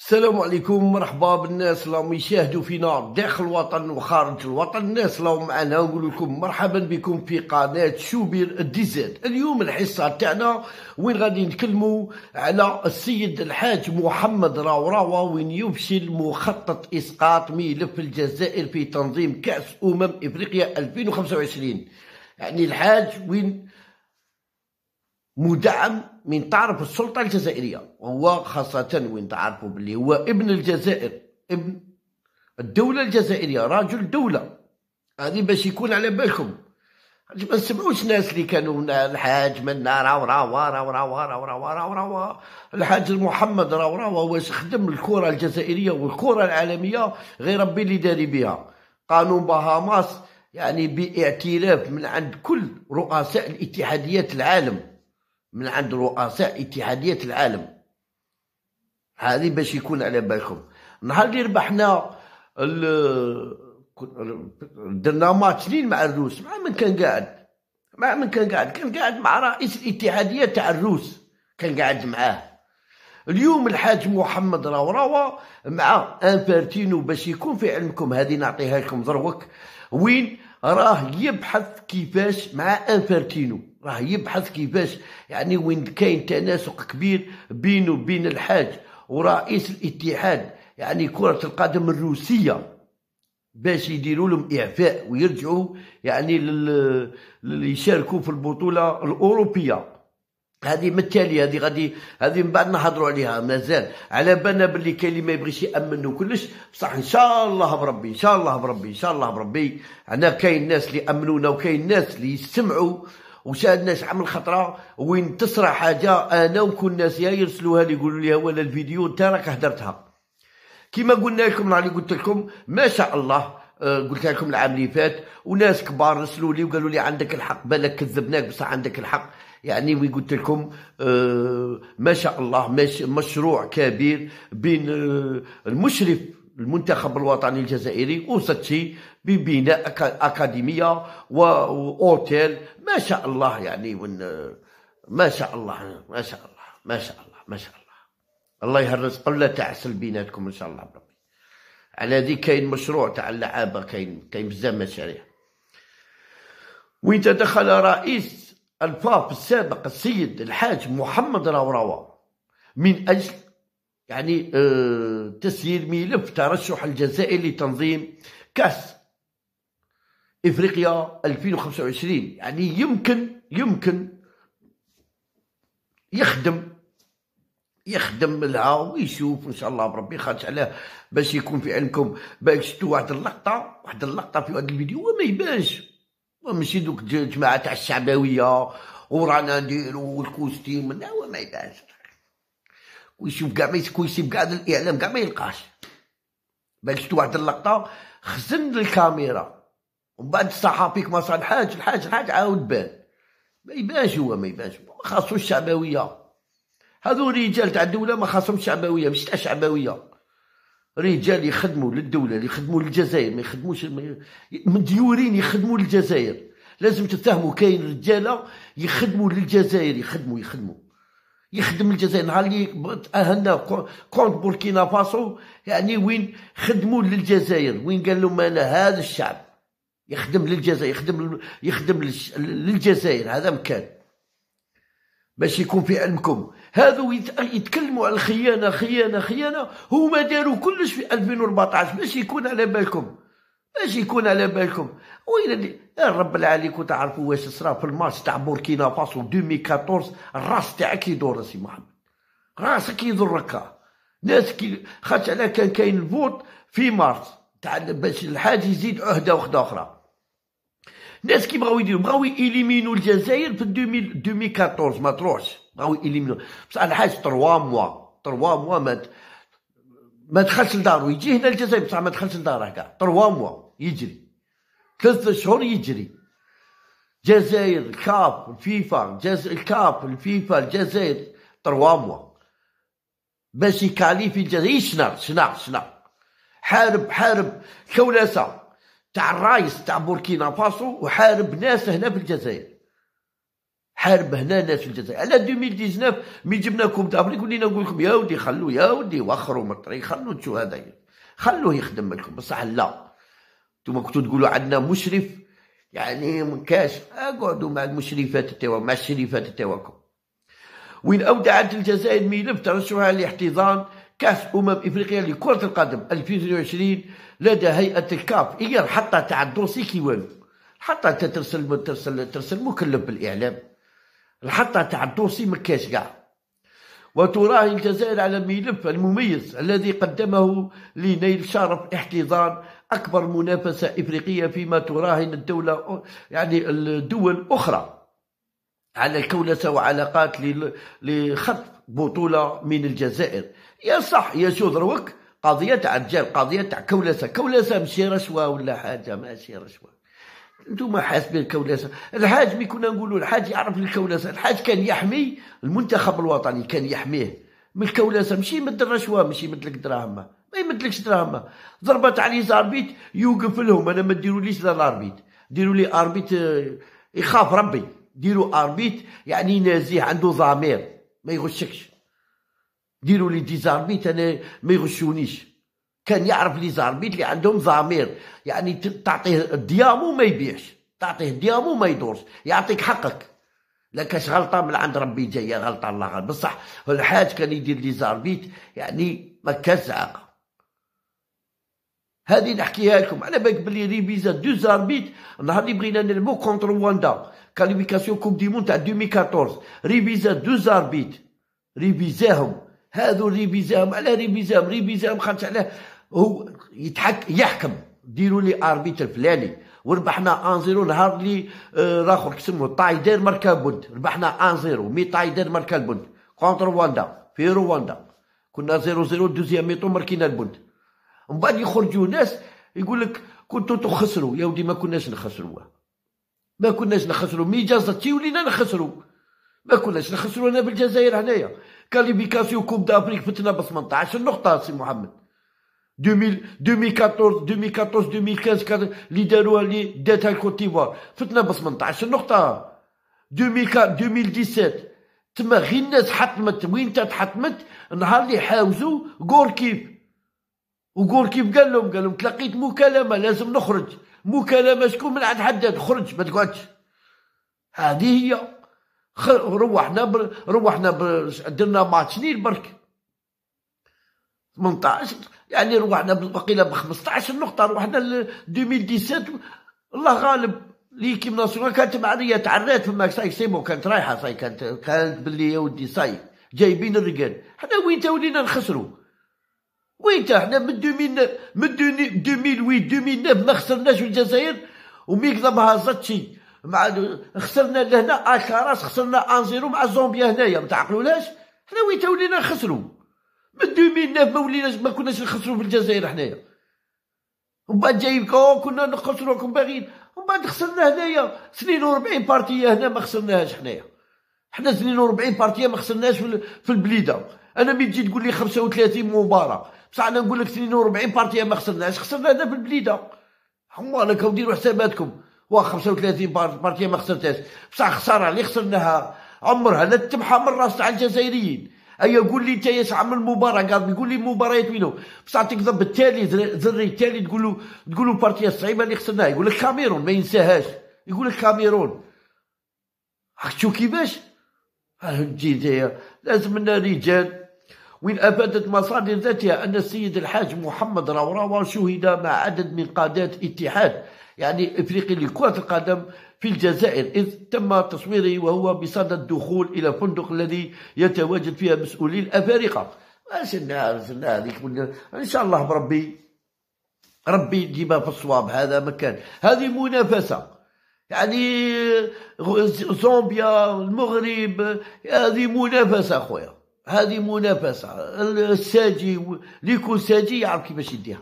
السلام عليكم مرحبا بالناس اللي راهم يشاهدوا فينا داخل الوطن وخارج الوطن الناس اللي راهم معنا نقول لكم مرحبا بكم في قناه شوبير الديزاد اليوم الحصه تاعنا وين غادي نتكلموا على السيد الحاج محمد راوراوا وين يفشل مخطط اسقاط ملف الجزائر في تنظيم كاس امم افريقيا 2025 يعني الحاج وين مدعم من تعرف السلطه الجزائريه وهو خاصه وين تعرفوا باللي هو ابن الجزائر ابن الدوله الجزائريه رجل دوله هذه باش يكون على بالكم ما تسمعوش ناس اللي كانوا الحاج منا راو راو راو راو راو راو راو راو الحاج محمد راو راو واش خدم الكره الجزائريه والكره العالميه غير ربي اللي داري بها قانون بهاماس يعني باعتراف من عند كل رؤساء الاتحاديات العالم من عند رؤساء اتحادية العالم هذه باش يكون على بالكم نهار اللي ربحنا ال درنا ماتش لين مع الروس مع من كان قاعد مع من كان قاعد كان قاعد مع رئيس الاتحاديه تاع الروس كان قاعد معاه اليوم الحاج محمد راو مع انفرتينو باش يكون في علمكم هذه نعطيها لكم دروك وين راه يبحث كيفاش مع انفرتينو راه يبحث كيفاش يعني وين كاين تناسق كبير بينه وبين الحاج ورئيس الاتحاد يعني كرة القدم الروسية باش يديروا لهم اعفاء ويرجعوا يعني لل... يشاركوا في البطولة الأوروبية هذه بالتالي هذه غادي هذه من بعد نهضروا عليها مازال على بالنا باللي كاين اللي ما يبغيش يامن وكلش بصح ان شاء الله بربي ان شاء الله بربي ان شاء الله بربي عندنا كاين الناس اللي امنونا وكاين الناس اللي يستمعوا وشاهدنا شحال من خطره وين تسرع حاجه انا وكل الناس يا يرسلوها لي يقولوا لي ولا الفيديو انت راك هدرتها كما قلنا لكم راني قلت لكم ما شاء الله آه، قلت لكم العام اللي فات وناس كبار رسلوا لي وقالوا لي عندك الحق بالك كذبناك بصح عندك الحق يعني وي قلت لكم آه، ما شاء الله مشروع كبير بين آه، المشرف المنتخب الوطني الجزائري أوصت ببناء أكاديمية وأوتيل ما شاء الله يعني ون... ما شاء الله ما شاء الله ما شاء الله ما شاء الله الله يهرس قلة تعسل بيناتكم إن شاء الله بربي على ذي كاين مشروع تاع اللعابة كاين كاين بزاف مشاريع وين تدخل رئيس الباب السابق السيد الحاج محمد راوراوا من أجل يعني آه، تسيير ملف ترشح الجزائر لتنظيم كاس افريقيا 2025 يعني يمكن يمكن يخدم يخدم لها ويشوف ان شاء الله بربي خارج عليه باش يكون في علمكم باش شفتوا واحد اللقطه واحد اللقطه في هذا الفيديو وما يبانش ماشي دوك جماعه تاع الشعبويه ورانا نديرو الكوستيم لا وما يبانش ويشوف كاع ما يسكويسي بكاع الاعلام كاع ما يلقاش بان شفت واحد اللقطه خزن الكاميرا ومن بعد الصحافي كما صار الحاج الحاج الحاج عاود بان ما يبانش هو ما يبانش ما خاصوش الشعبويه هذو رجال تاع الدوله ما خاصهمش الشعبويه مش تاع شعبويه رجال يخدموا للدوله اللي يخدموا للجزائر ما يخدموش مديورين يخدموا للجزائر لازم تفهموا كاين رجاله يخدموا للجزائر يخدموا يخدموا يخدم الجزائر نهار اللي تاهلنا كونت بوركينا فاسو يعني وين خدموا للجزائر وين قال لهم انا هذا الشعب يخدم للجزائر يخدم يخدم للجزائر هذا مكان باش يكون في علمكم هذو يتكلموا على الخيانه خيانه خيانه هما داروا كلش في 2014 باش يكون على بالكم باش يكون على بالكم وين رب العالي كنت تعرفوا واش صرا في الماتش تاع بوركينا فاسو 2014 الراس تاعك يدور سي محمد راسك يدور هكا ناس كي خاطر على كان كاين الفوت في مارس تاع باش الحاج يزيد عهده وحده اخرى ناس كي بغاو يديروا بغاو يليمينو الجزائر في 2014 ما تروحش بغاو يليمينو بصح الحاج 3 موا 3 موا ما ما دخلش لدارو يجي هنا الجزائر بصح ما دخلش لدارو كاع 3 موا يجري ثلاثة شهور يجري جزائر الكاب الفيفا جز... الكاب الفيفا الجزائر تروا موا باش يكالي في الجزائر شنار إيه شنار شنار حارب حارب كولاسة تاع الرايس تاع بوركينا فاسو وحارب ناس هنا في الجزائر حارب هنا ناس في الجزائر على 2019 مي جبناكم تابريك ولينا نقول لكم يا ودي خلوا يا ودي وخروا من الطريق خلوا هذا خلوه يخدم لكم بصح لا انتم كنتوا تقولوا عندنا مشرف يعني كاش اقعدوا مع المشرفات تاعو مع الشريفات تاعكم وين اودعت الجزائر ملف ترشحها لاحتضان كاس امم افريقيا لكره القدم 2022 لدى هيئه الكاف هي حتى تاع الدوسي كي والو حتى ترسل ترسل ترسل مكلف بالاعلام الحطه تاع الدوسي مكاش كاع وتراهي الجزائر على الملف المميز الذي قدمه لنيل شرف احتضان أكبر منافسة إفريقية فيما تراهن الدولة يعني الدول أخرى على الكولسه وعلاقات لخطف بطولة من الجزائر يا صح يا شو دروك قضية تاع قضية تاع كولسة كولسة ماشي رشوة ولا حاجة ماشي رشوة انتم حاسبين الكولاسه الحاج مي كنا نقولوا الحاج يعرف الكولاسه الحاج كان يحمي المنتخب الوطني كان يحميه من الكولاسه ماشي يمد الرشوه ماشي يمد لك دراهم ما يمدلكش دراهم ضربت عليه زاربيت يوقف لهم انا ما ديروليش زاربيت الاربيت ديروا لي اربيت آه، يخاف ربي ديروا اربيت يعني نازيه عنده ضمير ما يغشكش ديروا لي دي زاربيت انا ما يغشونيش كان يعرف لي زاربيت اللي عندهم ضمير يعني تعطيه ديامو ما يبيعش تعطيه ديامو ما يدورش يعطيك حقك لا كاش غلطه من عند ربي جايه غلطه الله غالب بصح الحاج كان يدير لي زاربيت يعني ما كاش زعاقه هذه نحكيها لكم على بالك بلي ريبيزا دو زاربيت النهار اللي بغينا نلعبو كونتر رواندا كاليفيكاسيون كوب دي مون تاع 2014 ريبيزا دو زاربيت ريبيزاهم هذو ريبيزاهم على ريبيزاهم ريبيزاهم خرج على هو يتحك يحكم ديروا لي اربيتر فلاني وربحنا ان زيرو نهار اللي راخر آه، كسمو طايدير ماركا بود ربحنا ان زيرو مي طايدير ماركا البود كونتر رواندا في رواندا كنا زيرو زيرو دوزيام ميتو ماركينا البود من بعد يخرجوا ناس يقول لك كنتو تخسروا يا ودي ما كناش نخسروا ما كناش نخسروا مي جازتي ولينا نخسروا ما كناش نخسروا انا بالجزائر هنايا كاليفيكاسيون كوب دافريك فتنا ب 18 نقطه سي محمد 2014 2014 2015 اللي داروها اللي داتها الكوت ديفوار فتنا ب 18 نقطة 2017 تما غير الناس حطمت وين تحطمت نهار اللي حاوزوا غوركيف كيف قال لهم قال لهم تلقيت مكالمة لازم نخرج مكالمة شكون من عند حداد خرج ما تقعدش هذه هي روحنا بر... روحنا بر... درنا ماتش نيل برك 18 يعني روحنا بقينا ب 15 نقطه روحنا ل 2017 الله غالب ليكيب ناسيونال كانت معنيه تعريت فما ساي سيبو كانت رايحه ساي كانت كانت باللي يا ودي ساي جايبين الرجال حنا وين ولينا نخسروا وين حنا من من 2008 2009 ما خسرناش الجزائر وميك ما زاتشي مع خسرنا لهنا اكاراس خسرنا 1 0 مع زومبيا هنايا ما تعقلولاش حنا وين ولينا نخسروا من 2009 ما وليناش ما كناش نخسروا في الجزائر حنايا ومن بعد جايبك كنا نخسروكم باغيين ومن بعد خسرنا هنايا 42 بارتيه هنا ما خسرناهاش حنايا حنا 42 بارتيه ما خسرناهاش في البليده انا ملي تجي تقول لي 35 مباراه بصح انا نقول لك 42 بارتيه ما خسرناهاش خسرنا هنا في البليده عمالك ديروا حساباتكم وا 35 بارتيه ما خسرتهاش بصح خساره اللي خسرناها عمرها لا تمحى من راس تاع الجزائريين ايا قول لي انت يا عمل مباراه قال يقول لي مباريات وينهم بصح تكذب بالتالي زري التالي تقول له تقول له بارتي الصعيبه اللي خسرناها يقول لك كاميرون ما ينساهاش يقول لك كاميرون راك كيفاش تجي أه، لازم لنا رجال وين أفادت مصادر ذاتها أن السيد الحاج محمد روراوا شهد مع عدد من قادات اتحاد يعني إفريقي لكرة القدم في الجزائر إذ تم تصويره وهو بصدد الدخول إلى فندق الذي يتواجد فيها مسؤولي الأفارقة سنة سنة هذيك إن شاء الله بربي ربي ديما في الصواب هذا مكان هذه منافسة يعني زومبيا المغرب هذه منافسه أخويا هذه منافسه الساجي اللي يكون ساجي يعرف كيفاش يديها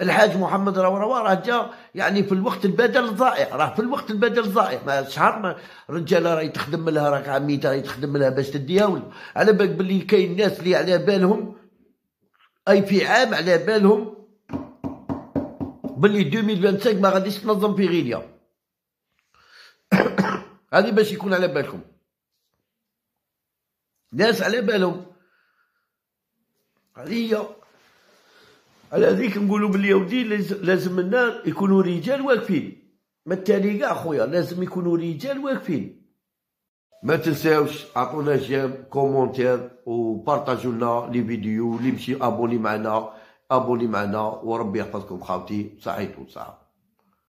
الحاج محمد راه راه راه جا يعني في الوقت البدل الضائع راه في الوقت البدل الضائع ما شهر ما رجاله راه تخدم لها راك عميتها راه تخدم لها باش تديها ولا على بالك باللي كاين ناس اللي على بالهم اي في عام على بالهم باللي 2025 ما غاديش تنظم في غينيا هذه باش يكون على بالكم ناس على بالهم هذه على هذيك نقولوا باليهودي لازم لنا يكونوا رجال واقفين ما التالي كاع خويا لازم يكونوا رجال واقفين ما تنساوش عطونا جيم كومونتير وبارطاجوا لنا لي فيديو اللي مشي ابوني معنا ابوني معنا وربي يحفظكم خاوتي صحيتو صحه